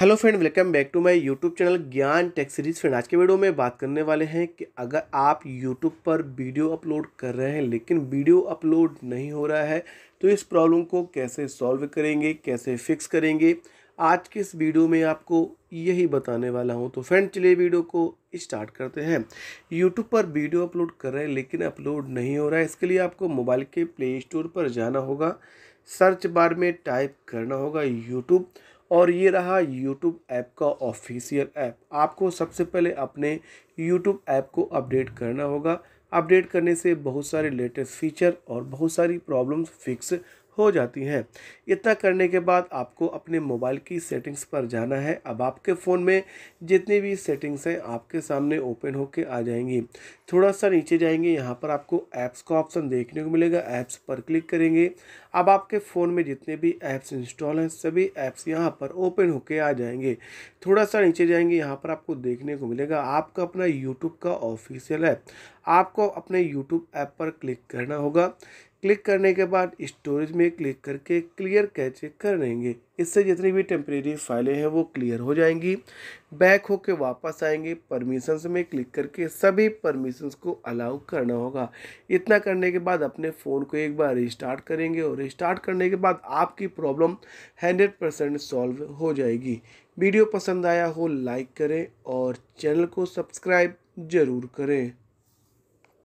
hello friend welcome back to my YouTube channel Gyan tech series friend आज के video में बात करने वाले हैं कि अगर आप यूट्यूब पर वीडियो अपलोड कर रहे हैं लेकिन वीडियो अपलोड नहीं हो रहा है तो इस प्रॉब्लम को कैसे सॉल्व करेंगे कैसे फिक्स करेंगे आज के इस वीडियो में आपको यही बताने वाला हूँ तो फ्रेंड चलिए वीडियो को स्टार्ट करते हैं यूट्यूब पर वीडियो अपलोड कर रहे हैं लेकिन अपलोड नहीं हो रहा है इसके लिए आपको मोबाइल के प्ले स्टोर पर जाना होगा सर्च बार में टाइप करना होगा यूट्यूब और ये रहा यूट्यूब ऐप का ऑफिशियल ऐप आपको सबसे पहले अपने यूट्यूब ऐप को अपडेट करना होगा अपडेट करने से बहुत सारे लेटेस्ट फीचर और बहुत सारी प्रॉब्लम्स फिक्स हो जाती हैं इतना करने के बाद आपको अपने मोबाइल की सेटिंग्स पर जाना है अब आपके फ़ोन में जितनी भी सेटिंग्स हैं आपके सामने ओपन होकर आ जाएंगी थोड़ा सा नीचे जाएंगे यहाँ पर आपको ऐप्स का ऑप्शन देखने को मिलेगा ऐप्स पर क्लिक करेंगे अब आपके फ़ोन में जितने भी ऐप्स इंस्टॉल हैं सभी ऐप्स यहाँ पर ओपन होकर आ जाएंगे थोड़ा सा नीचे जाएंगे यहाँ पर आपको देखने को मिलेगा आपका अपना यूट्यूब का ऑफिशियल ऐप आपको अपने यूट्यूब ऐप पर क्लिक करना होगा क्लिक करने के बाद स्टोरेज में क्लिक करके क्लियर कैचे कर लेंगे इससे जितनी भी टेम्परेरी फाइलें हैं वो क्लियर हो जाएंगी बैक होके वापस आएंगे परमिशंस में क्लिक करके सभी परमिशंस को अलाउ करना होगा इतना करने के बाद अपने फ़ोन को एक बार रिस्टार्ट करेंगे और रिस्टार्ट करने के बाद आपकी प्रॉब्लम हंड्रेड परसेंट सॉल्व हो जाएगी वीडियो पसंद आया हो लाइक करें और चैनल को सब्सक्राइब ज़रूर करें